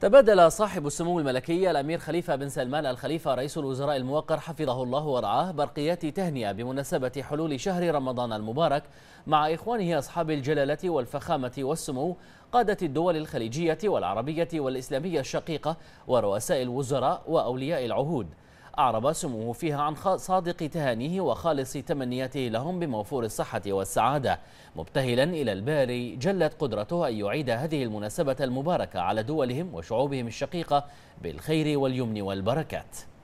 تبادل صاحب السمو الملكي الأمير خليفة بن سلمان الخليفة رئيس الوزراء الموقر حفظه الله ورعاه برقيات تهنئة بمناسبة حلول شهر رمضان المبارك مع إخوانه أصحاب الجلالة والفخامة والسمو قادة الدول الخليجية والعربية والإسلامية الشقيقة ورؤساء الوزراء وأولياء العهود أعرب سموه فيها عن صادق تهانيه وخالص تمنياته لهم بموفور الصحة والسعادة مبتهلا إلى الباري جلت قدرته أن يعيد هذه المناسبة المباركة على دولهم وشعوبهم الشقيقة بالخير واليمن والبركات